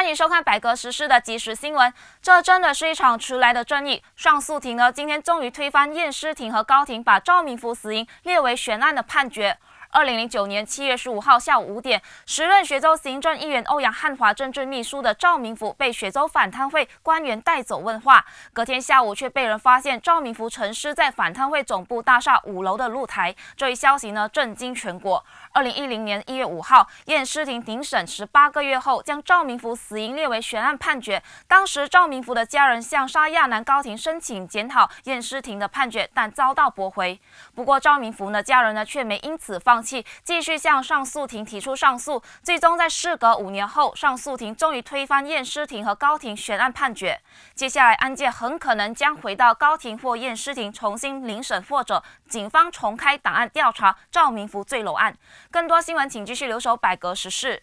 欢迎收看百格实施的即时新闻。这真的是一场迟来的正义。上诉庭呢，今天终于推翻验尸庭和高庭把赵明福死因列为悬案的判决。二零零九年七月十五号下午五点，时任雪州行政议员欧阳汉华政治秘书的赵明福被雪州反贪会官员带走问话。隔天下午，却被人发现赵明福陈尸在反贪会总部大厦五楼的露台。这一消息呢震惊全国。二零一零年一月五号，验尸庭庭审十八个月后，将赵明福死因列为悬案判决。当时赵明福的家人向沙亚南高庭申请检讨验尸庭的判决，但遭到驳回。不过赵明福的家人呢却没因此放。放弃，继续向上诉庭提出上诉，最终在事隔五年后，上诉庭终于推翻验尸庭和高庭悬案判决。接下来案件很可能将回到高庭或验尸庭重新聆审，或者警方重开档案调查赵明福坠楼案。更多新闻，请继续留守《百格时事》。